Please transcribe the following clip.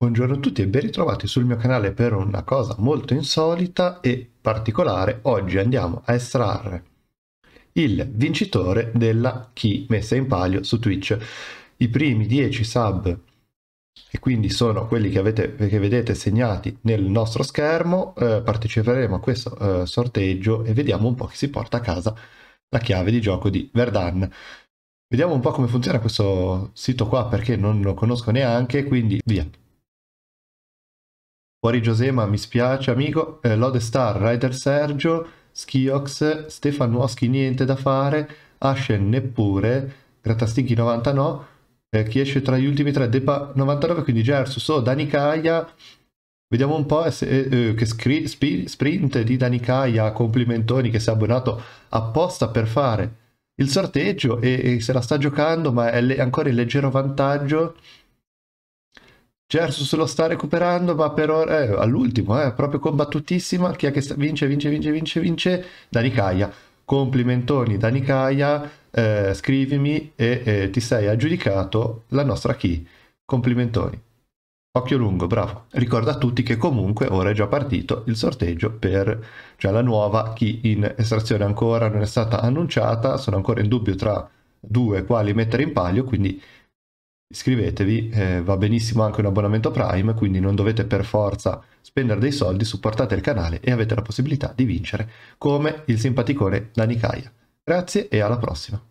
Buongiorno a tutti e ben ritrovati sul mio canale per una cosa molto insolita e particolare. Oggi andiamo a estrarre il vincitore della key messa in palio su Twitch. I primi 10 sub e quindi sono quelli che, avete, che vedete segnati nel nostro schermo eh, parteciperemo a questo eh, sorteggio e vediamo un po' chi si porta a casa la chiave di gioco di Verdan. Vediamo un po' come funziona questo sito qua perché non lo conosco neanche, quindi via. Fuori Giosema, mi spiace amico, eh, Lode Star, Rider Sergio, Skiox, Stefanuoschi niente da fare, Ashen neppure, Grattastinchi 90 no, eh, chi esce tra gli ultimi tre, Depa 99, quindi Gersus o oh, Danicaia, vediamo un po' se, eh, eh che sprint di Danicaia, complimentoni che si è abbonato apposta per fare il sorteggio e, e se la sta giocando ma è ancora in leggero vantaggio Gersus certo, lo sta recuperando, ma per ora eh, all'ultimo, eh, proprio combattutissima. Chi è che sta... vince, vince, vince, vince, vince? Danicaia. Complimentoni Danicaia, eh, scrivimi e eh, ti sei aggiudicato la nostra key. Complimentoni. Occhio lungo, bravo. Ricorda a tutti che comunque ora è già partito il sorteggio per cioè la nuova key in estrazione ancora non è stata annunciata, sono ancora in dubbio tra due quali mettere in palio, quindi iscrivetevi, eh, va benissimo anche un abbonamento Prime, quindi non dovete per forza spendere dei soldi, supportate il canale e avete la possibilità di vincere come il simpaticone Nanikaya. Grazie e alla prossima.